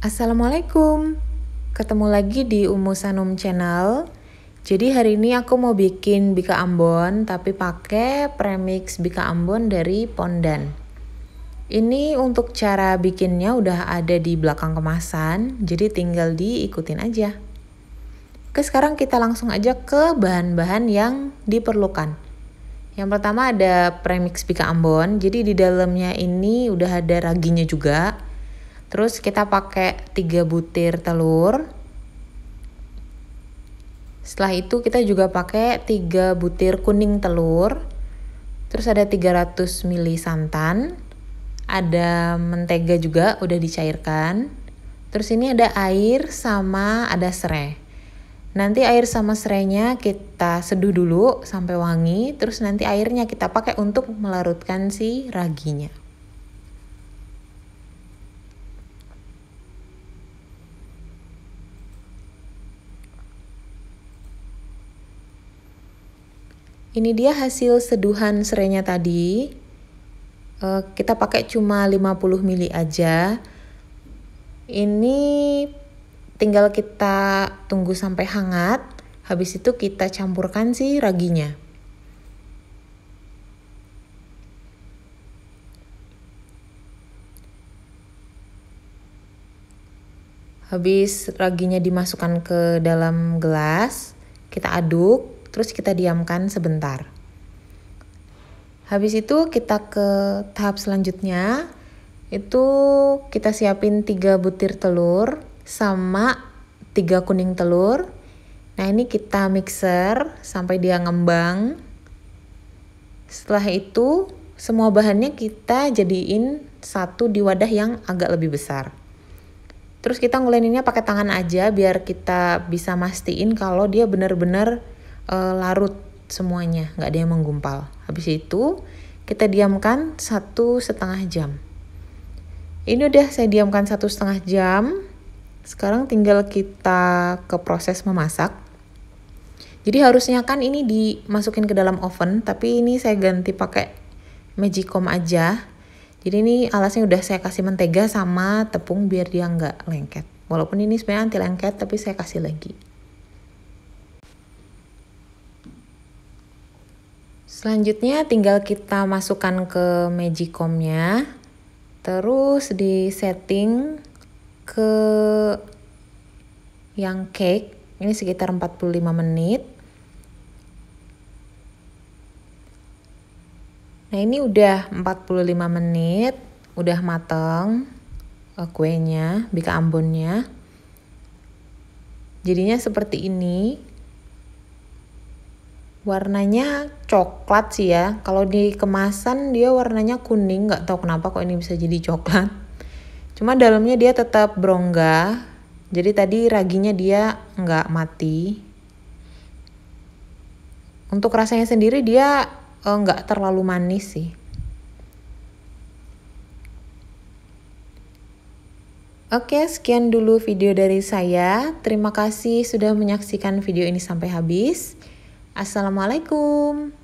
Assalamualaikum, ketemu lagi di Umu Sanum Channel. Jadi hari ini aku mau bikin bika Ambon tapi pakai premix bika Ambon dari Pondan. Ini untuk cara bikinnya udah ada di belakang kemasan, jadi tinggal diikutin aja. Oke sekarang kita langsung aja ke bahan-bahan yang diperlukan. Yang pertama ada premix bika Ambon, jadi di dalamnya ini udah ada raginya juga Terus kita pakai 3 butir telur. Setelah itu kita juga pakai 3 butir kuning telur. Terus ada 300 ml santan. Ada mentega juga udah dicairkan. Terus ini ada air sama ada serai. Nanti air sama serainya kita seduh dulu sampai wangi, terus nanti airnya kita pakai untuk melarutkan si raginya. Ini dia hasil seduhan serainya tadi. Uh, kita pakai cuma 50 ml aja. Ini tinggal kita tunggu sampai hangat. Habis itu kita campurkan si raginya. Habis raginya dimasukkan ke dalam gelas, kita aduk terus kita diamkan sebentar. Habis itu kita ke tahap selanjutnya, itu kita siapin 3 butir telur sama 3 kuning telur. Nah ini kita mixer sampai dia ngembang. Setelah itu semua bahannya kita jadiin satu di wadah yang agak lebih besar. Terus kita nguleninnya pakai tangan aja biar kita bisa mastiin kalau dia benar-benar uh, larut semuanya, nggak ada yang menggumpal. Habis itu kita diamkan satu setengah jam. Ini udah saya diamkan satu setengah jam. Sekarang tinggal kita ke proses memasak. Jadi harusnya kan ini dimasukin ke dalam oven, tapi ini saya ganti pakai magicom aja. Jadi ini alasnya udah saya kasih mentega sama tepung biar dia nggak lengket. Walaupun ini sebenarnya anti lengket, tapi saya kasih lagi. Selanjutnya tinggal kita masukkan ke Magicomnya. Terus di setting ke yang cake. Ini sekitar 45 menit. Nah ini udah 45 menit. Udah mateng eh, kuenya, bika ambonnya. Jadinya seperti ini warnanya coklat sih ya kalau di kemasan dia warnanya kuning nggak tahu kenapa kok ini bisa jadi coklat cuma dalamnya dia tetap berongga. jadi tadi raginya dia nggak mati untuk rasanya sendiri dia eh, nggak eh, terlalu manis sih Oke, sekian dulu video dari saya. Terima kasih sudah menyaksikan video ini sampai habis. Assalamualaikum.